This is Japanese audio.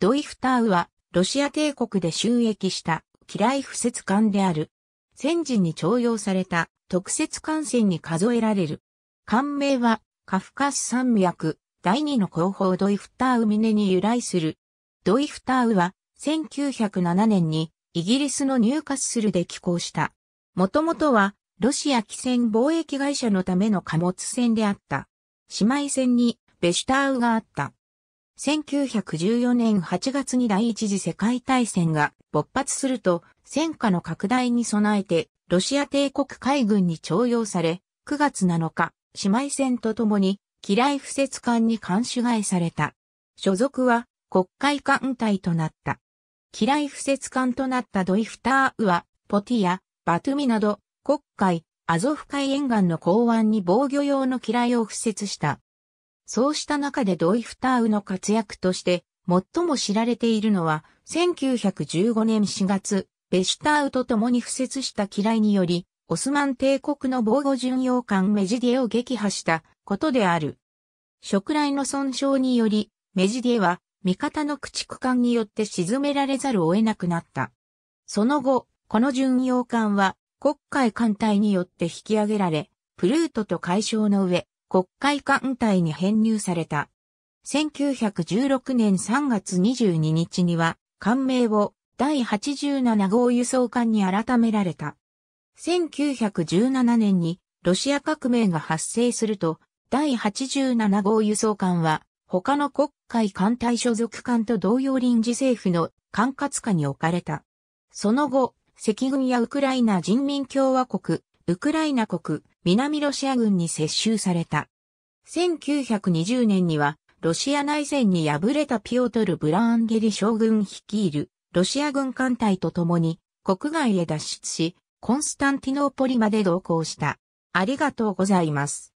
ドイフターウは、ロシア帝国で収益した、機雷不設艦である。戦時に徴用された、特設艦船に数えられる。艦名は、カフカス山脈、第二の後方ドイフターウ峰に由来する。ドイフターウは、1907年に、イギリスのニューカッスルで寄港した。もともとは、ロシア汽船貿易会社のための貨物船であった。姉妹船に、ベシュターウがあった。1914年8月に第一次世界大戦が勃発すると、戦火の拡大に備えて、ロシア帝国海軍に徴用され、9月7日、姉妹戦とともに、機雷不設艦に監視替えされた。所属は、国会艦隊となった。機雷不設艦となったドイフターウは、ポティア、バトゥミなど、国会、アゾフ海沿岸の港湾に防御用の機雷を敷設した。そうした中でドイフターウの活躍として最も知られているのは1915年4月、ベシュターウと共に付設した機雷により、オスマン帝国の防護巡洋艦メジディエを撃破したことである。食雷の損傷により、メジディエは味方の駆逐艦によって沈められざるを得なくなった。その後、この巡洋艦は国海艦隊によって引き上げられ、プルートと解消の上、国会艦隊に編入された。1916年3月22日には、艦名を第87号輸送艦に改められた。1917年にロシア革命が発生すると、第87号輸送艦は、他の国会艦隊所属艦と同様臨時政府の管轄下に置かれた。その後、赤軍やウクライナ人民共和国、ウクライナ国、南ロシア軍に接収された。1920年には、ロシア内戦に敗れたピオトル・ブラーンゲリ将軍率いる、ロシア軍艦隊と共に、国外へ脱出し、コンスタンティノーポリまで同行した。ありがとうございます。